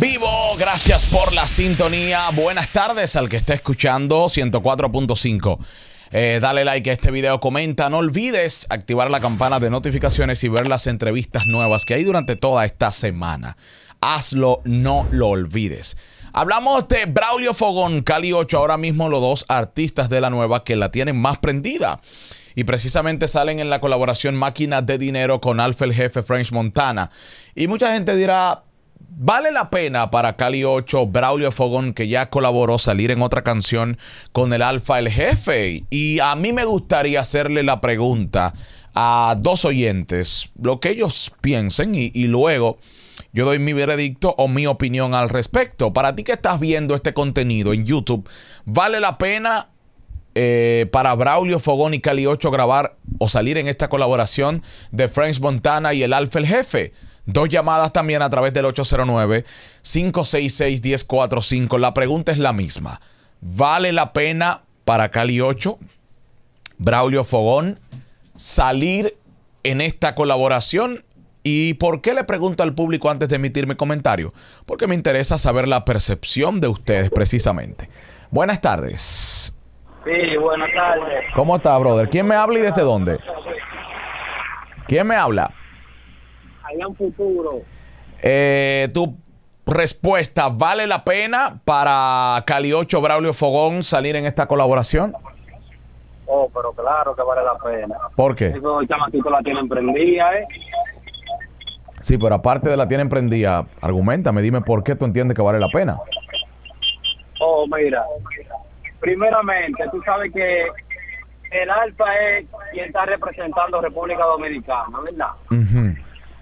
vivo. Gracias por la sintonía. Buenas tardes al que está escuchando 104.5. Eh, dale like a este video, comenta, no olvides activar la campana de notificaciones y ver las entrevistas nuevas que hay durante toda esta semana. Hazlo, no lo olvides. Hablamos de Braulio Fogón, Cali 8, ahora mismo los dos artistas de la nueva que la tienen más prendida. Y precisamente salen en la colaboración Máquina de Dinero con Alfa el Jefe French Montana. Y mucha gente dirá, Vale la pena para Cali 8, Braulio Fogón, que ya colaboró salir en otra canción con el Alfa el Jefe. Y a mí me gustaría hacerle la pregunta a dos oyentes, lo que ellos piensen y, y luego yo doy mi veredicto o mi opinión al respecto. Para ti que estás viendo este contenido en YouTube, ¿vale la pena eh, para Braulio Fogón y Cali 8 grabar o salir en esta colaboración de French Montana y el Alfa el Jefe. Dos llamadas también a través del 809-566-1045. La pregunta es la misma. ¿Vale la pena para Cali 8, Braulio Fogón, salir en esta colaboración? ¿Y por qué le pregunto al público antes de emitir mi comentario? Porque me interesa saber la percepción de ustedes precisamente. Buenas tardes. Sí, buenas tardes. ¿Cómo está, brother? ¿Quién me habla y desde dónde? ¿Quién me habla? Allá en futuro. Eh, tu respuesta, ¿vale la pena para Cali 8 Braulio Fogón salir en esta colaboración? Oh, pero claro que vale la pena. ¿Por qué? El la tiene emprendida, ¿eh? Sí, pero aparte de la tiene argumenta, argumentame, dime por qué tú entiendes que vale la pena. Oh, mira, primeramente, tú sabes que el Alfa es quien está representando República Dominicana, ¿verdad?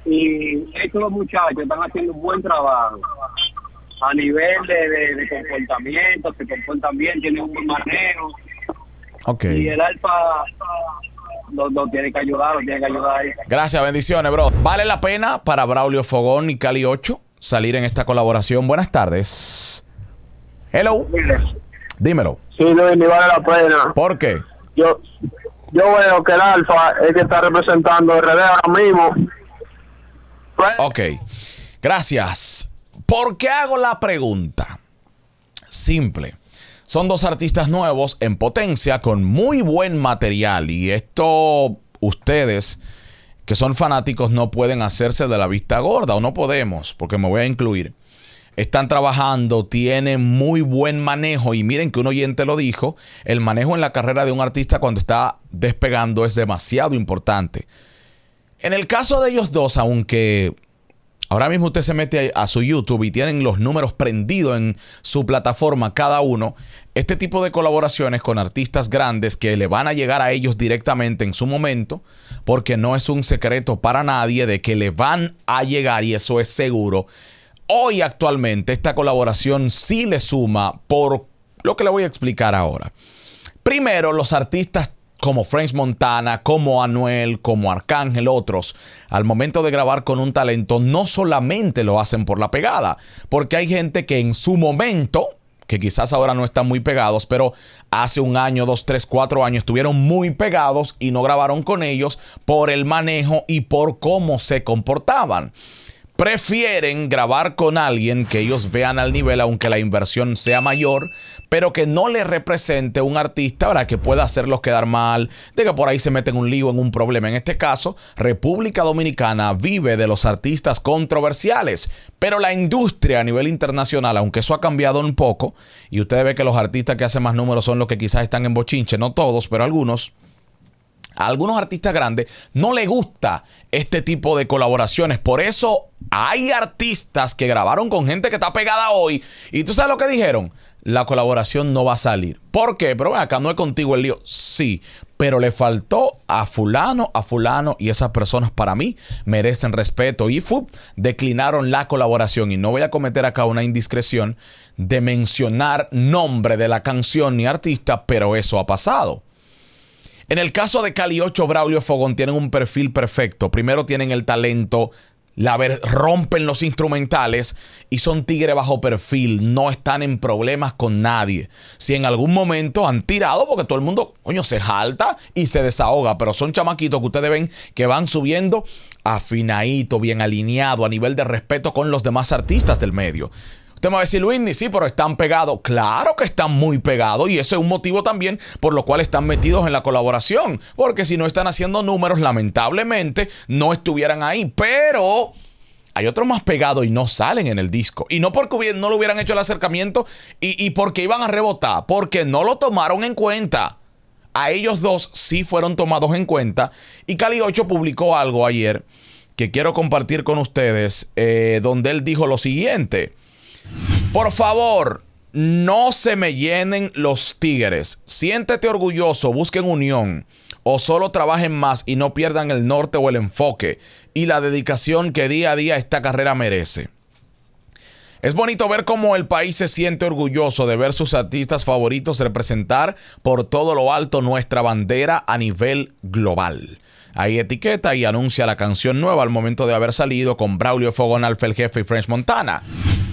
Y estos muchachos están haciendo un buen trabajo a nivel de, comportamiento, se comportan bien, tienen un buen manejo. Okay. Y el Alfa no, tiene que ayudar, nos tiene que ayudar. Gracias, bendiciones, bro. ¿Vale la pena para Braulio Fogón y Cali 8 salir en esta colaboración? Buenas tardes. Hello. Dímelo. Sí, no, ni vale la pena. ¿Por qué? Yo, yo veo que el Alfa es que está representando RD ahora mismo. Pues, ok, gracias. ¿Por qué hago la pregunta? Simple. Son dos artistas nuevos en potencia con muy buen material y esto ustedes que son fanáticos no pueden hacerse de la vista gorda o no podemos, porque me voy a incluir están trabajando, tienen muy buen manejo y miren que un oyente lo dijo, el manejo en la carrera de un artista cuando está despegando es demasiado importante. En el caso de ellos dos, aunque ahora mismo usted se mete a, su YouTube y tienen los números prendidos en su plataforma cada uno, este tipo de colaboraciones con artistas grandes que le van a llegar a ellos directamente en su momento, porque no es un secreto para nadie de que le van a llegar y eso es seguro hoy actualmente esta colaboración sí le suma por lo que le voy a explicar ahora. Primero, los artistas como French Montana, como Anuel, como Arcángel, otros, al momento de grabar con un talento, no solamente lo hacen por la pegada, porque hay gente que en su momento, que quizás ahora no están muy pegados, pero hace un año, dos, tres, cuatro años estuvieron muy pegados y no grabaron con ellos por el manejo y por cómo se comportaban prefieren grabar con alguien que ellos vean al nivel, aunque la inversión sea mayor, pero que no le represente un artista para que pueda hacerlos quedar mal, de que por ahí se meten un lío en un problema. En este caso, República Dominicana vive de los artistas controversiales, pero la industria a nivel internacional, aunque eso ha cambiado un poco, y usted ve que los artistas que hacen más números son los que quizás están en bochinche, no todos, pero algunos algunos artistas grandes no le gusta este tipo de colaboraciones. Por eso hay artistas que grabaron con gente que está pegada hoy. Y tú sabes lo que dijeron. La colaboración no va a salir. ¿Por qué? Pero acá no es contigo el lío. Sí, pero le faltó a fulano, a fulano y esas personas para mí merecen respeto y fu, declinaron la colaboración y no voy a cometer acá una indiscreción de mencionar nombre de la canción ni artista, pero eso ha pasado. En el caso de Cali 8, Braulio Fogón tienen un perfil perfecto. Primero tienen el talento, la ver, rompen los instrumentales y son tigre bajo perfil, no están en problemas con nadie. Si en algún momento han tirado, porque todo el mundo, coño, se jalta y se desahoga, pero son chamaquitos que ustedes ven que van subiendo afinadito, bien alineado, a nivel de respeto con los demás artistas del medio. Usted me va a decir, Luis, sí, pero están pegados. Claro que están muy pegados y eso es un motivo también por lo cual están metidos en la colaboración. Porque si no están haciendo números, lamentablemente no estuvieran ahí. Pero hay otros más pegados y no salen en el disco. Y no porque no lo hubieran hecho el acercamiento y, porque iban a rebotar, porque no lo tomaron en cuenta. A ellos dos sí fueron tomados en cuenta. Y Cali 8 publicó algo ayer que quiero compartir con ustedes, eh, donde él dijo lo siguiente. Por favor, no se me llenen los tigres. Siéntete orgulloso, busquen unión. O solo trabajen más y no pierdan el norte o el enfoque y la dedicación que día a día esta carrera merece. Es bonito ver cómo el país se siente orgulloso de ver sus artistas favoritos representar por todo lo alto nuestra bandera a nivel global. Ahí etiqueta y anuncia la canción nueva al momento de haber salido con Braulio Fogón, Alfa el Jefe y French Montana.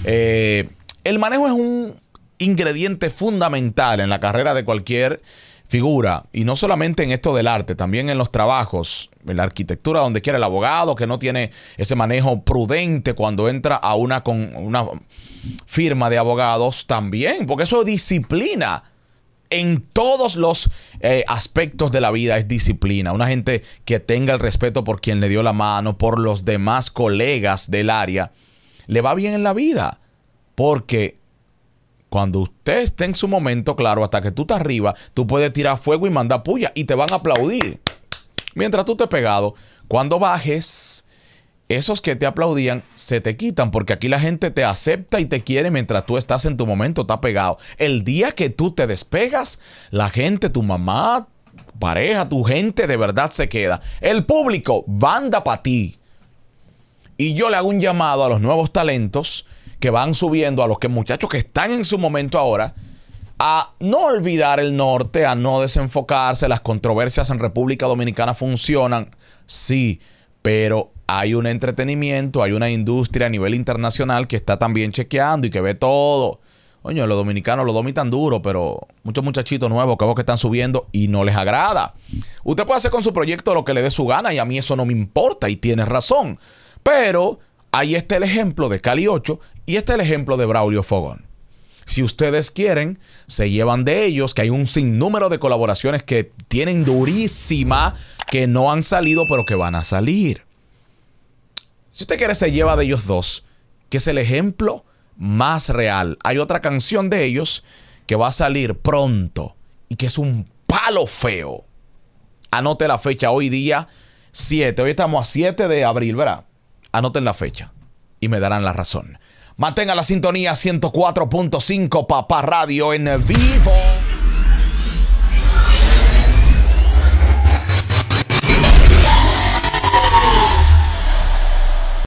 Eh, el manejo es un ingrediente fundamental en la carrera de cualquier figura, y no solamente en esto del arte, también en los trabajos, en la arquitectura, donde quiera el abogado que no tiene ese manejo prudente cuando entra a una, con una firma de abogados, también, porque eso disciplina en todos los eh, aspectos de la vida es disciplina. Una gente que tenga el respeto por quien le dio la mano, por los demás colegas del área, le va bien en la vida. Porque cuando usted esté en su momento, claro, hasta que tú estás arriba, tú puedes tirar fuego y mandar puya y te van a aplaudir. Mientras tú te pegado, cuando bajes, esos que te aplaudían se te quitan porque aquí la gente te acepta y te quiere mientras tú estás en tu momento, está pegado. El día que tú te despegas, la gente, tu mamá, pareja, tu gente de verdad se queda. El público, banda para ti. Y yo le hago un llamado a los nuevos talentos que van subiendo, a los que muchachos que están en su momento ahora, a no olvidar el norte, a no desenfocarse. Las controversias en República Dominicana funcionan, sí, pero hay un entretenimiento, hay una industria a nivel internacional que está también chequeando y que ve todo. Coño, los dominicanos lo dominan duro, pero muchos muchachitos nuevos que que están subiendo y no les agrada. Usted puede hacer con su proyecto lo que le dé su gana y a mí eso no me importa y tiene razón. Pero ahí está el ejemplo de Cali 8 y está el ejemplo de Braulio Fogón. Si ustedes quieren, se llevan de ellos, que hay un sinnúmero de colaboraciones que tienen durísima, que no han salido, pero que van a salir. Si usted quiere, se lleva de ellos dos, que es el ejemplo más real. Hay otra canción de ellos que va a salir pronto y que es un palo feo. Anote la fecha, hoy día 7. Hoy estamos a 7 de abril, ¿verdad? Anoten la fecha y me darán la razón. Mantenga la sintonía 104.5 Papá Radio en vivo.